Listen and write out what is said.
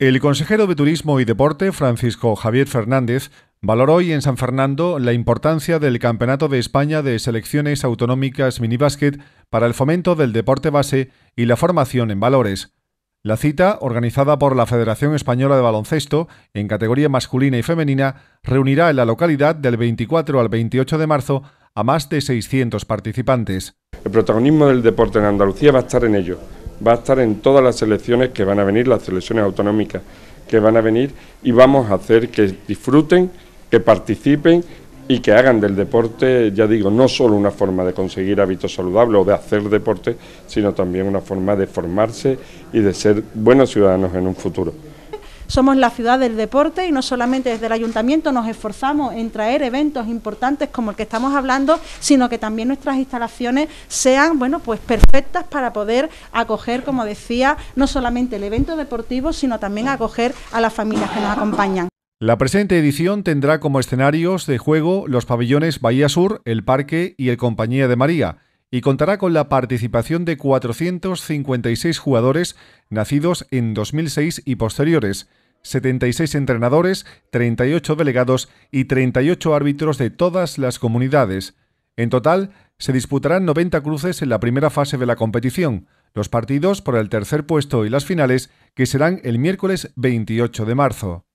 El consejero de Turismo y Deporte, Francisco Javier Fernández, valoró hoy en San Fernando la importancia del Campeonato de España de Selecciones Autonómicas Minibásquet para el fomento del deporte base y la formación en valores. La cita, organizada por la Federación Española de Baloncesto en categoría masculina y femenina, reunirá en la localidad del 24 al 28 de marzo a más de 600 participantes. El protagonismo del deporte en Andalucía va a estar en ello va a estar en todas las elecciones que van a venir, las elecciones autonómicas que van a venir, y vamos a hacer que disfruten, que participen y que hagan del deporte, ya digo, no solo una forma de conseguir hábitos saludables o de hacer deporte, sino también una forma de formarse y de ser buenos ciudadanos en un futuro. Somos la ciudad del deporte y no solamente desde el ayuntamiento nos esforzamos en traer eventos importantes como el que estamos hablando, sino que también nuestras instalaciones sean, bueno, pues perfectas para poder acoger, como decía, no solamente el evento deportivo, sino también acoger a las familias que nos acompañan. La presente edición tendrá como escenarios de juego los pabellones Bahía Sur, el Parque y el Compañía de María y contará con la participación de 456 jugadores nacidos en 2006 y posteriores, 76 entrenadores, 38 delegados y 38 árbitros de todas las comunidades. En total, se disputarán 90 cruces en la primera fase de la competición, los partidos por el tercer puesto y las finales que serán el miércoles 28 de marzo.